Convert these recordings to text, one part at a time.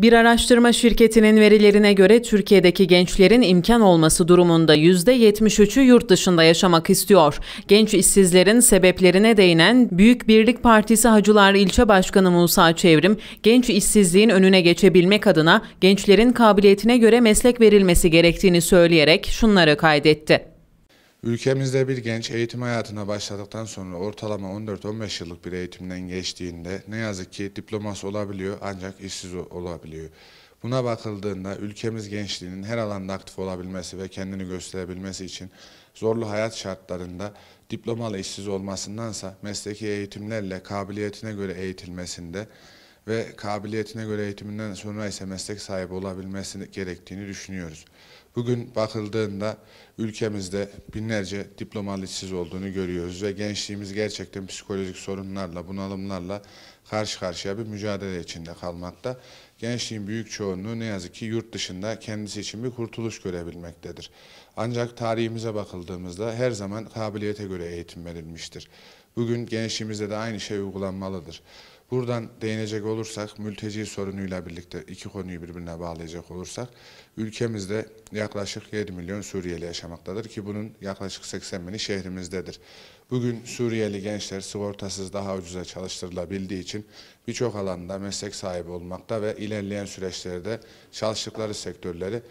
Bir araştırma şirketinin verilerine göre Türkiye'deki gençlerin imkan olması durumunda %73'ü yurt dışında yaşamak istiyor. Genç işsizlerin sebeplerine değinen Büyük Birlik Partisi Hacılar İlçe Başkanı Musa Çevrim, genç işsizliğin önüne geçebilmek adına gençlerin kabiliyetine göre meslek verilmesi gerektiğini söyleyerek şunları kaydetti. Ülkemizde bir genç eğitim hayatına başladıktan sonra ortalama 14-15 yıllık bir eğitimden geçtiğinde ne yazık ki diploması olabiliyor ancak işsiz olabiliyor. Buna bakıldığında ülkemiz gençliğinin her alanda aktif olabilmesi ve kendini gösterebilmesi için zorlu hayat şartlarında diplomalı işsiz olmasındansa mesleki eğitimlerle kabiliyetine göre eğitilmesinde ve kabiliyetine göre eğitiminden sonra ise meslek sahibi olabilmesi gerektiğini düşünüyoruz. Bugün bakıldığında ülkemizde binlerce diplomalı işsiz olduğunu görüyoruz ve gençliğimiz gerçekten psikolojik sorunlarla, bunalımlarla karşı karşıya bir mücadele içinde kalmakta. Gençliğin büyük çoğunluğu ne yazık ki yurt dışında kendisi için bir kurtuluş görebilmektedir. Ancak tarihimize bakıldığımızda her zaman kabiliyete göre eğitim verilmiştir. Bugün gençliğimizde de aynı şey uygulanmalıdır. Buradan değinecek olursak mülteci sorunuyla birlikte iki konuyu birbirine bağlayacak olursak ülkemizde yaklaşık 7 milyon Suriyeli yaşamaktadır ki bunun yaklaşık 80 bini şehrimizdedir. Bugün Suriyeli gençler sigortasız daha ucuza çalıştırılabildiği için birçok alanda meslek sahibi olmakta ve ilerleyen süreçlerde çalıştıkları sektörleri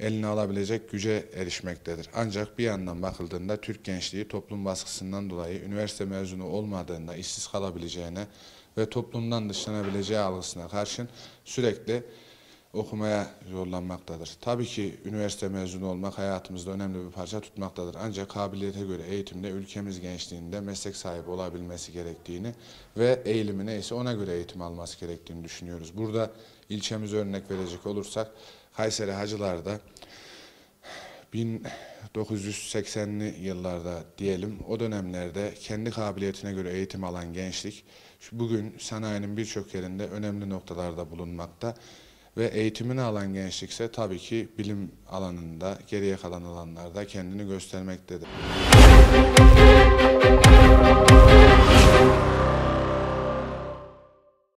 eline alabilecek güce erişmektedir. Ancak bir yandan bakıldığında Türk gençliği toplum baskısından dolayı üniversite mezunu olmadığında işsiz kalabileceğine ve toplumdan dışlanabileceği algısına karşın sürekli okumaya yollanmaktadır. Tabii ki üniversite mezunu olmak hayatımızda önemli bir parça tutmaktadır. Ancak kabiliyete göre eğitimde ülkemiz gençliğinde meslek sahibi olabilmesi gerektiğini ve eğilimi neyse ona göre eğitim alması gerektiğini düşünüyoruz. Burada ilçemiz örnek verecek olursak Kayseri Hacılar'da 1980'li yıllarda diyelim o dönemlerde kendi kabiliyetine göre eğitim alan gençlik bugün sanayinin birçok yerinde önemli noktalarda bulunmakta. Ve eğitimini alan gençlikse tabii ki bilim alanında, geriye kalan alanlarda kendini göstermektedir.